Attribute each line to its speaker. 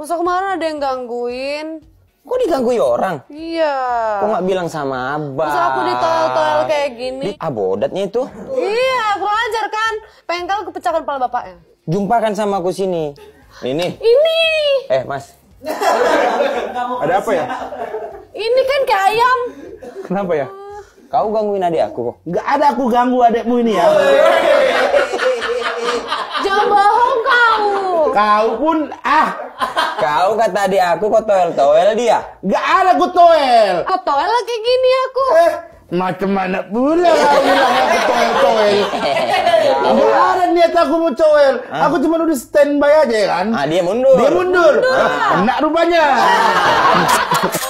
Speaker 1: Masa kemarin ada yang gangguin?
Speaker 2: Kok digangguin orang?
Speaker 1: Iya. Kok nggak
Speaker 2: bilang sama abang? Masa aku ditoel-toel kayak gini? Di, abodatnya itu?
Speaker 1: iya, kurang ajar kan? Pengkel kepecahkan kepala bapaknya.
Speaker 2: Jumpakan sama aku sini. Ini. Ini. Eh, Mas.
Speaker 3: ada apa ya? Ini kan kayak ayam.
Speaker 4: Kenapa
Speaker 5: ya? Eh. Kau gangguin adik aku kok? Gak ada aku ganggu adikmu ini ya. Kau pun ah.
Speaker 6: Kau kata di aku kok toel-toel dia. Gak ada ku toel.
Speaker 1: Kau oh, toel lagi gini aku? Eh,
Speaker 7: macam mana pula kau bilang aku toel-toel? Eh, Gak ya. ada niat aku mau toel. Ah. Aku cuma udah standby aja ya kan. Ah, dia mundur. Dia mundur. mundur. Ah. Enak
Speaker 4: rupanya. Ah.